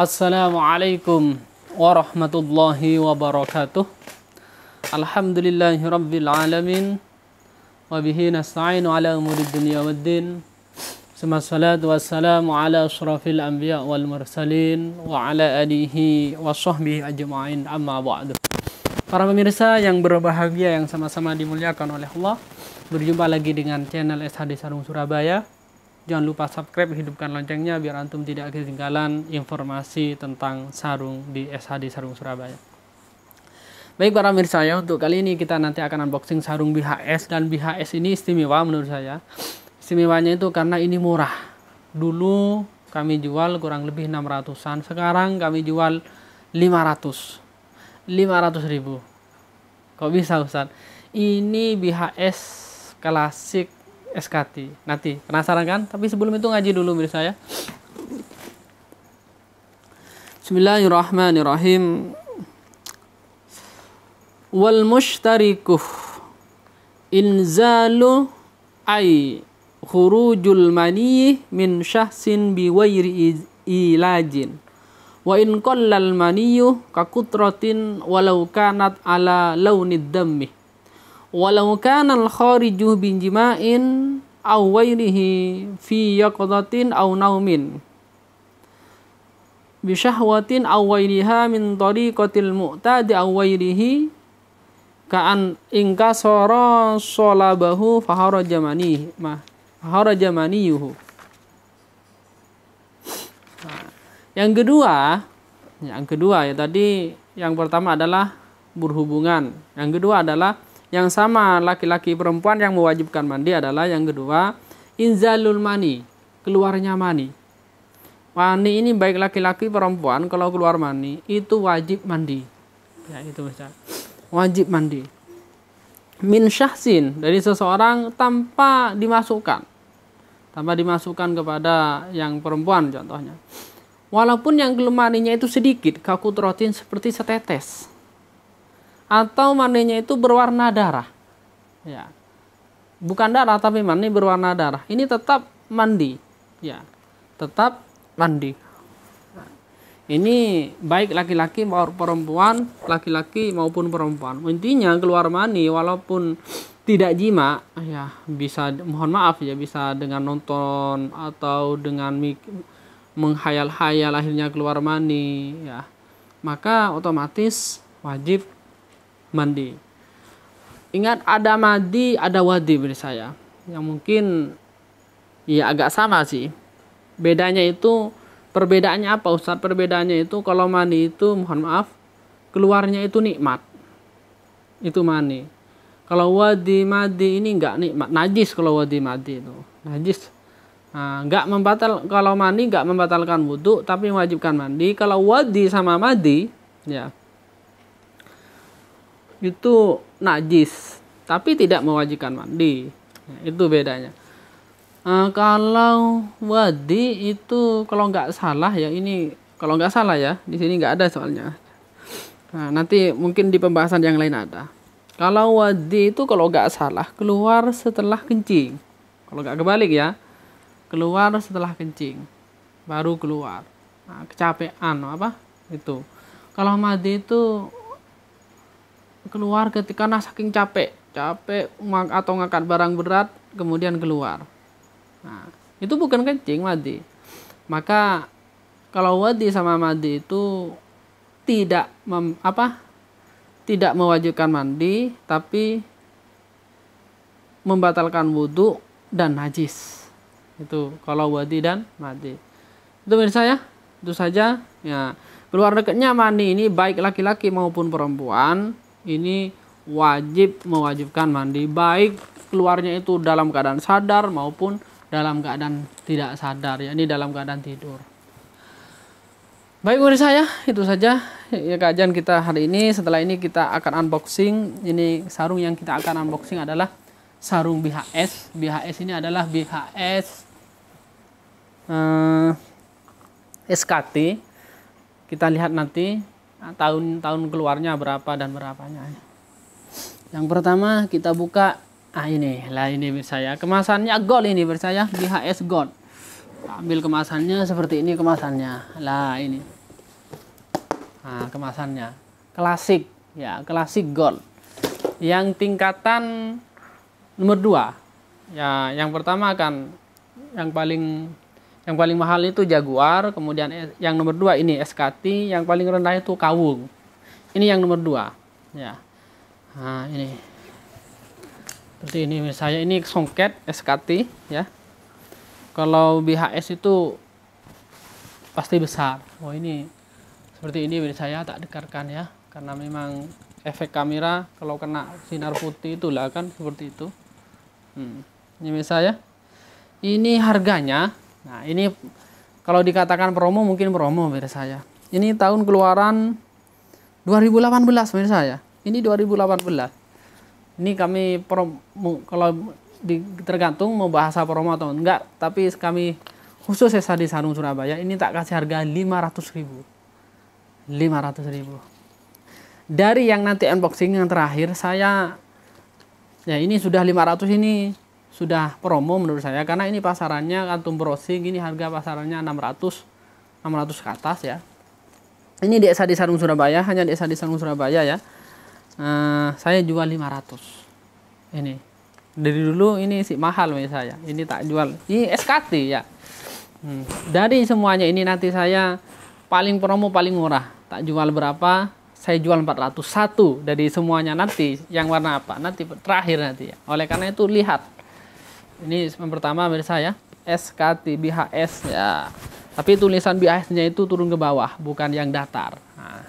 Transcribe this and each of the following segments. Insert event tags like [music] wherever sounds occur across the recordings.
Assalamualaikum warahmatullahi wabarakatuh. Alhamdulillahi rabbil alamin. Wabihi nasta'inu ala umuri dunia waddin. Suma salatu wassalamu ala ashrafil anbiya wal mursalin wa ala alihi wa sahbihi ajma'in amma ba'du. Para pemirsa yang berbahagia yang sama-sama dimuliakan oleh Allah, berjumpa lagi dengan channel SHD Sarung Surabaya Jangan lupa subscribe, hidupkan loncengnya biar antum tidak ketinggalan informasi tentang sarung di SHD Sarung Surabaya. Baik para mirsa ya, untuk kali ini kita nanti akan unboxing sarung BHS dan BHS ini istimewa menurut saya. Istimewanya itu karena ini murah. Dulu kami jual kurang lebih 600-an, sekarang kami jual 500. 500 ribu. Kok bisa Ustaz? Ini BHS klasik SKT nanti penasaran kan tapi sebelum itu ngaji dulu mirip saya Bismillahirrahmanirrahim wal mushtariku inzalu ay khurujul mani min syahsin biwairi ilajin wa in qallal maniyu kakutratin walau kanat ala launid dammih walau kana al-khariju bin jima'in aw wairihi fi yaqdatin aw naumin bi syahwatin aw wairiha min tariqatil mu'tadi aw wairihi ka'an ingkasara solabahu faharaja manihi mah faharaja maniyuhu yang kedua yang kedua ya tadi yang pertama adalah berhubungan yang kedua adalah yang sama laki-laki perempuan yang mewajibkan mandi adalah yang kedua inzalul mani keluarnya mani mani ini baik laki-laki perempuan kalau keluar mani itu wajib mandi ya itu misal wajib mandi min syahsin dari seseorang tanpa dimasukkan tanpa dimasukkan kepada yang perempuan contohnya walaupun yang kelemaninya itu sedikit kaku terotin seperti setetes atau maninya itu berwarna darah. Ya. Bukan darah tapi mani berwarna darah. Ini tetap mandi. Ya. Tetap mandi. Ini baik laki-laki maupun perempuan, laki-laki maupun perempuan. Intinya keluar mani walaupun tidak jima, ya bisa mohon maaf ya bisa dengan nonton atau dengan menghayal-hayal akhirnya keluar mani ya. Maka otomatis wajib mandi. Ingat ada madi, ada wadi beri saya. Yang mungkin ya agak sama sih. Bedanya itu perbedaannya apa Ustaz? Perbedaannya itu kalau mandi itu mohon maaf keluarnya itu nikmat. Itu mandi Kalau wadi madi ini enggak nikmat, najis kalau wadi madi itu. Najis. Nah, enggak membatal kalau mandi enggak membatalkan wudhu tapi mewajibkan mandi. Kalau wadi sama madi ya itu najis tapi tidak mewajibkan mandi nah, itu bedanya nah, kalau wadi itu kalau nggak salah ya ini kalau nggak salah ya di sini nggak ada soalnya nah, nanti mungkin di pembahasan yang lain ada kalau wadi itu kalau nggak salah keluar setelah kencing kalau nggak kebalik ya keluar setelah kencing baru keluar nah, kecapean apa itu kalau madi itu keluar ketika nah saking capek capek atau ngangkat barang berat kemudian keluar nah itu bukan kencing madi maka kalau wadi sama madi itu tidak mem, apa tidak mewajibkan mandi tapi membatalkan wudhu dan najis itu kalau wadi dan madi itu menurut ya itu saja ya keluar dekatnya mandi ini baik laki-laki maupun perempuan ini wajib mewajibkan mandi baik keluarnya itu dalam keadaan sadar maupun dalam keadaan tidak sadar ya ini dalam keadaan tidur baik murid saya itu saja ya kajian kita hari ini setelah ini kita akan unboxing ini sarung yang kita akan unboxing adalah sarung BHS BHS ini adalah BHS eh, SKT kita lihat nanti tahun-tahun keluarnya berapa dan berapanya. Yang pertama kita buka ah ini lah ini saya kemasannya gold ini percaya di HS gold. Ambil kemasannya seperti ini kemasannya. Lah ini. Nah, kemasannya klasik ya, klasik gold. Yang tingkatan nomor dua Ya, yang pertama akan yang paling yang paling mahal itu Jaguar, kemudian eh, yang nomor dua ini SKT, yang paling rendah itu Kawung. Ini yang nomor dua. Ya. Nah, ini. Seperti ini misalnya ini songket SKT ya. Kalau BHS itu pasti besar. Oh ini seperti ini saya tak dekatkan ya karena memang efek kamera kalau kena sinar putih itulah kan seperti itu. Hmm. Ini misalnya. Ini harganya Nah, ini kalau dikatakan promo mungkin promo menurut saya. Ini tahun keluaran 2018 menurut saya. Ini 2018. Ini kami promo kalau di, tergantung mau bahasa promo atau enggak, tapi kami khusus saya di Sanung Surabaya ini tak kasih harga 500 ribu 500 ribu dari yang nanti unboxing yang terakhir saya ya ini sudah 500 ini sudah promo menurut saya karena ini pasarannya antum browsing ini harga pasarannya 600 600 ke atas ya ini di di Sarung Surabaya hanya di di Sarung Surabaya ya uh, saya jual 500 ini dari dulu ini sih mahal menurut saya ini tak jual ini SKT ya hmm. dari semuanya ini nanti saya paling promo paling murah tak jual berapa saya jual 401 dari semuanya nanti yang warna apa nanti terakhir nanti ya oleh karena itu lihat ini yang pertama pemirsa ya, SKT BHS ya. Tapi tulisan BHS-nya itu turun ke bawah, bukan yang datar. Nah,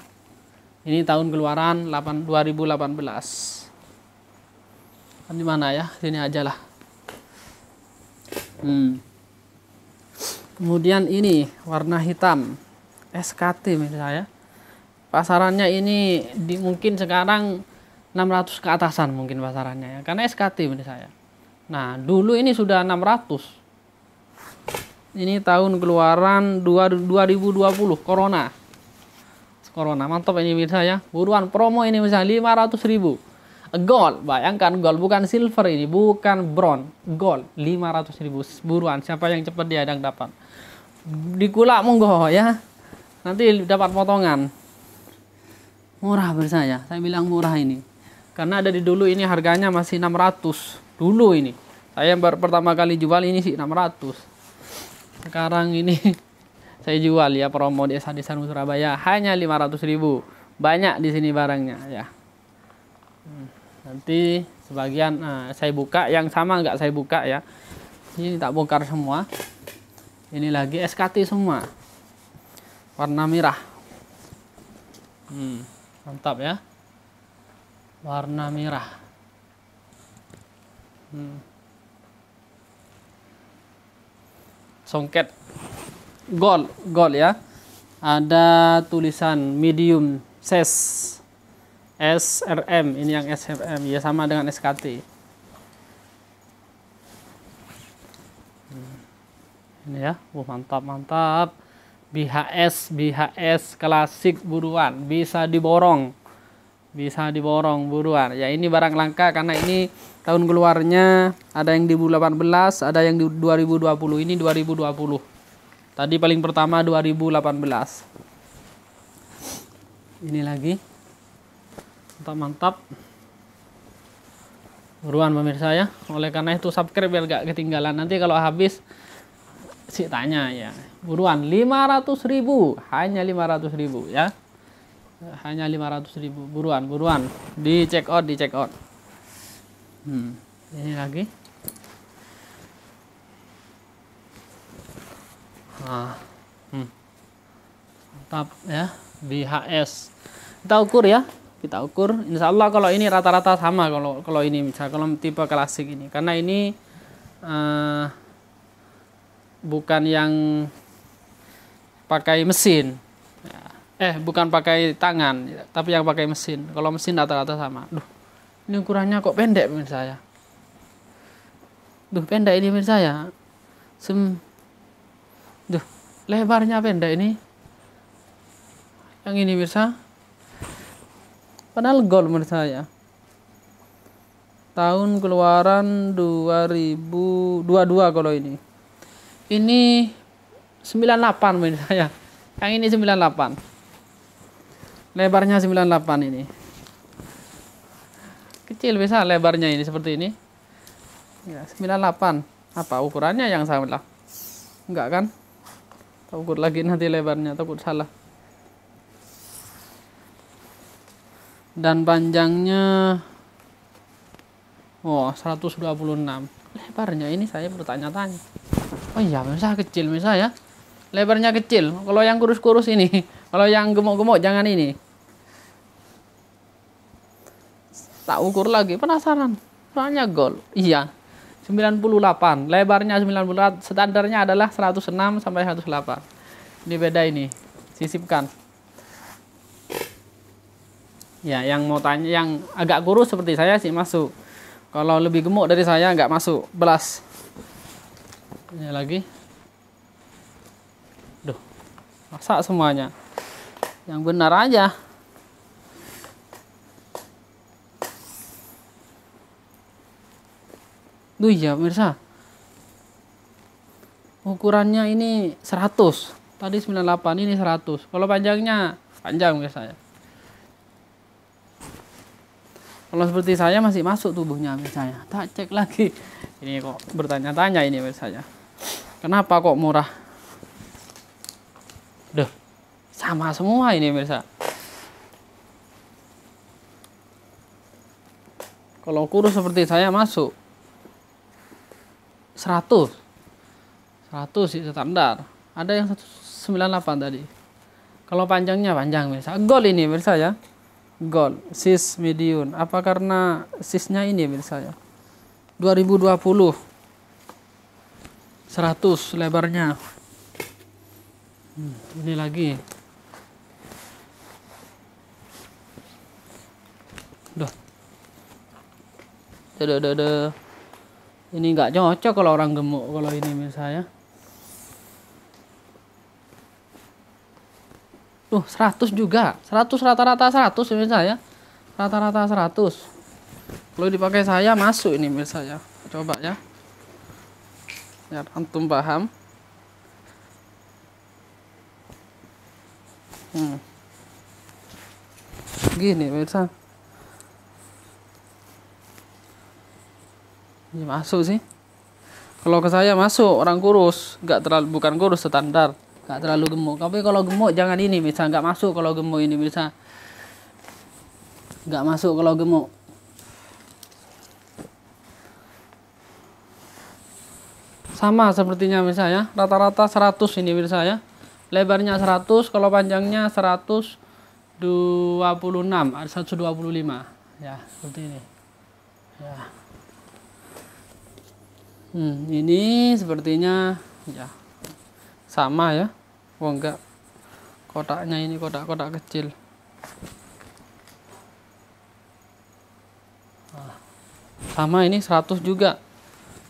ini tahun keluaran 8, 2018. Kan di mana ya? Sini aja lah. Hmm. Kemudian ini warna hitam SKT misalnya. Pasarannya ini di, mungkin sekarang 600 ke atasan mungkin pasarannya ya. Karena SKT menurut saya. Nah, dulu ini sudah 600. Ini tahun keluaran 2020 Corona. Corona mantap ini bisa ya. Buruan promo ini misalnya 500 ribu. Gold, bayangkan gold bukan silver ini, bukan bronze, gold 500 ribu buruan. Siapa yang cepat dia yang dapat. Dikulak monggo ya. Nanti dapat potongan. Murah bersaya, saya bilang murah ini. Karena ada di dulu ini harganya masih 600 dulu ini saya baru pertama kali jual ini sih 600 sekarang ini [laughs] saya jual ya promo di Desa Desa Surabaya hanya 500.000 banyak di sini barangnya ya hmm, nanti sebagian nah, saya buka yang sama nggak saya buka ya ini tak bongkar semua ini lagi SKT semua warna merah hmm, mantap ya warna merah Songket Gold, Gold ya. Ada tulisan medium ses SRM ini yang SRM ya sama dengan SKT. Ini ya, wah mantap mantap. BHS BHS klasik buruan bisa diborong bisa diborong buruan ya ini barang langka karena ini tahun keluarnya ada yang di 2018 ada yang di 2020 ini 2020 tadi paling pertama 2018 ini lagi mantap mantap buruan pemirsa ya oleh karena itu subscribe biar gak ketinggalan nanti kalau habis si tanya ya buruan 500.000 hanya 500.000 ya hanya 500 ribu buruan buruan di check out di check out hmm, ini lagi ah. hmm. mantap ya BHS kita ukur ya kita ukur insya Allah kalau ini rata-rata sama kalau kalau ini misal kalau tipe klasik ini karena ini uh, bukan yang pakai mesin eh bukan pakai tangan tapi yang pakai mesin kalau mesin rata-rata sama duh ini ukurannya kok pendek menurut saya duh pendek ini menurut saya sem duh lebarnya pendek ini yang ini pemirsa padahal gol menurut saya tahun keluaran 2022 kalau ini ini 98 menurut saya yang ini 98 lebarnya 98 ini kecil bisa lebarnya ini seperti ini ya, 98 apa ukurannya yang sama lah enggak kan Kita ukur lagi nanti lebarnya takut salah dan panjangnya oh 126 lebarnya ini saya bertanya-tanya oh iya bisa kecil bisa ya lebarnya kecil kalau yang kurus-kurus ini [laughs] kalau yang gemuk-gemuk jangan ini tak ukur lagi penasaran ukurannya gol iya 98 lebarnya delapan. standarnya adalah 106 sampai 108 ini beda ini sisipkan ya yang mau tanya yang agak kurus seperti saya sih masuk kalau lebih gemuk dari saya nggak masuk belas ini lagi duh masak semuanya yang benar aja Duh iya pemirsa. Ukurannya ini 100. Tadi 98, ini 100. Kalau panjangnya panjang pemirsa ya. Kalau seperti saya masih masuk tubuhnya misalnya. Tak cek lagi. Ini kok bertanya-tanya ini misalnya. Kenapa kok murah? Duh, sama semua ini pemirsa. Kalau kurus seperti saya masuk. 100 100 sih standar ada yang 198 tadi kalau panjangnya panjang bisa gol ini bisa ya gol sis medium apa karena sisnya ini bisa ya 2020 100 lebarnya hmm, ini lagi Duh. Duh, duh, duh, duh ini nggak cocok kalau orang gemuk kalau ini misalnya tuh 100 juga 100 rata-rata 100 misalnya rata-rata 100 kalau dipakai saya masuk ini misalnya coba ya ya antum paham hmm. gini misalnya ya, masuk sih kalau ke saya masuk orang kurus nggak terlalu bukan kurus standar nggak terlalu gemuk tapi kalau gemuk jangan ini bisa nggak masuk kalau gemuk ini bisa nggak masuk kalau gemuk sama sepertinya misalnya rata-rata 100 ini bisa ya. lebarnya 100 kalau panjangnya 126 125 ya seperti ini ya hmm, ini sepertinya ya sama ya oh enggak kotaknya ini kotak-kotak kecil ah, sama ini 100 juga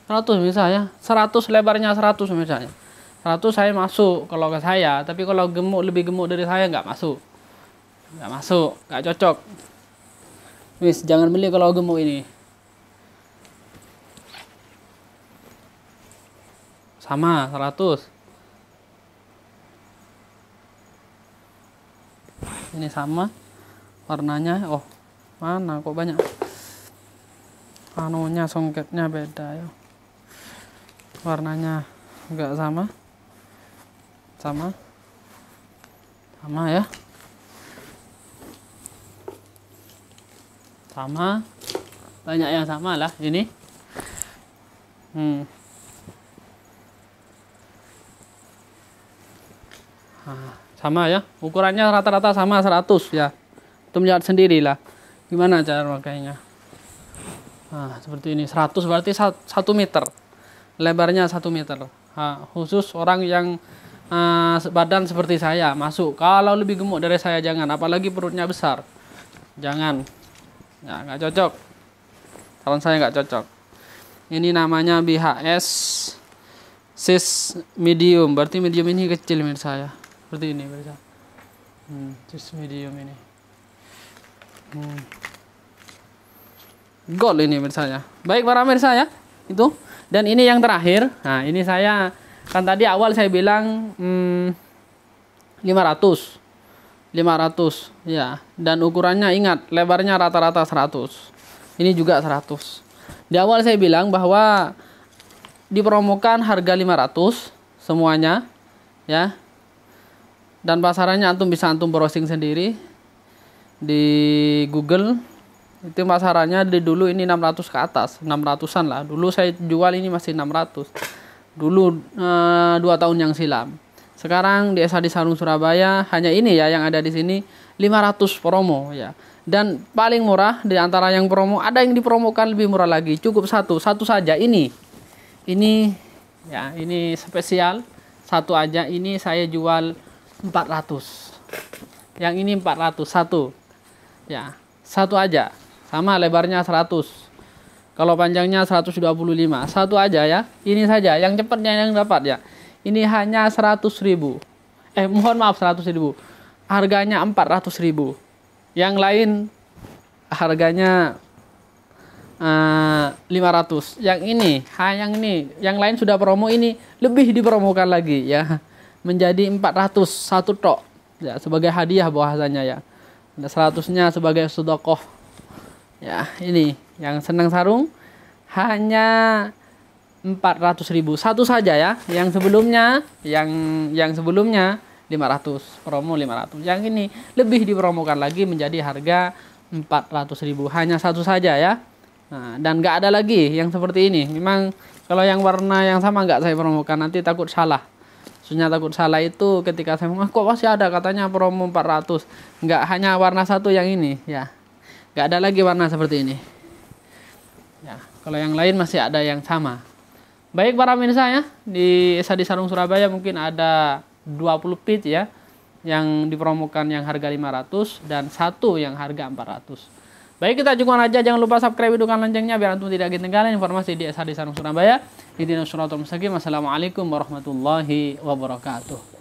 100 misalnya 100 lebarnya 100 misalnya 100 saya masuk kalau ke saya tapi kalau gemuk lebih gemuk dari saya enggak masuk enggak masuk enggak cocok wis jangan beli kalau gemuk ini sama 100 ini sama warnanya oh mana kok banyak anunya songketnya beda ya warnanya enggak sama sama sama ya sama banyak yang sama lah ini hmm sama ya. Ukurannya rata-rata sama 100 ya. Itu melihat sendiri lah. Gimana cara makainya? Nah, seperti ini. 100 berarti 1 meter. Lebarnya 1 meter. Nah, khusus orang yang uh, badan seperti saya masuk. Kalau lebih gemuk dari saya jangan, apalagi perutnya besar. Jangan. Ya, nggak cocok. kalau saya nggak cocok. Ini namanya BHS sis medium. Berarti medium ini kecil menurut saya seperti ini pemirsa hmm, just medium ini hmm. gold ini pemirsa ya. baik para pemirsa ya itu dan ini yang terakhir nah ini saya kan tadi awal saya bilang hmm, 500 500 ya dan ukurannya ingat lebarnya rata-rata 100 ini juga 100 di awal saya bilang bahwa dipromokan harga 500 semuanya ya dan pasarannya antum bisa antum browsing sendiri di Google itu pasarannya di dulu ini 600 ke atas 600an lah dulu saya jual ini masih 600 dulu e, dua tahun yang silam sekarang di SHD Sarung Surabaya hanya ini ya yang ada di sini 500 promo ya dan paling murah di antara yang promo ada yang dipromokan lebih murah lagi cukup satu satu saja ini ini ya ini spesial satu aja ini saya jual 400 yang ini 400 satu ya satu aja sama lebarnya 100 kalau panjangnya 125 satu aja ya ini saja yang cepatnya yang dapat ya ini hanya 100.000 eh mohon maaf 100.000 harganya 400.000 yang lain harganya uh, eh, 500 yang ini hanya yang ini yang lain sudah promo ini lebih dipromokan lagi ya menjadi 400 satu tok ya sebagai hadiah bahasanya ya ada seratusnya sebagai sudokoh ya ini yang senang sarung hanya 400 ribu satu saja ya yang sebelumnya yang yang sebelumnya 500 promo 500 yang ini lebih dipromokan lagi menjadi harga 400 ribu hanya satu saja ya nah, dan nggak ada lagi yang seperti ini memang kalau yang warna yang sama nggak saya promokan nanti takut salah Maksudnya takut salah itu ketika saya ah, kok masih ada katanya promo 400. Enggak hanya warna satu yang ini ya. Enggak ada lagi warna seperti ini. Ya, kalau yang lain masih ada yang sama. Baik para pemirsa ya, di di Sarung Surabaya mungkin ada 20 pit ya yang dipromokan yang harga 500 dan satu yang harga 400. Baik kita jumpa aja jangan lupa subscribe hidupkan loncengnya biar antum tidak ketinggalan informasi di SHD Sanur Surabaya. ini Tom Mustaqim. Wassalamualaikum warahmatullahi wabarakatuh.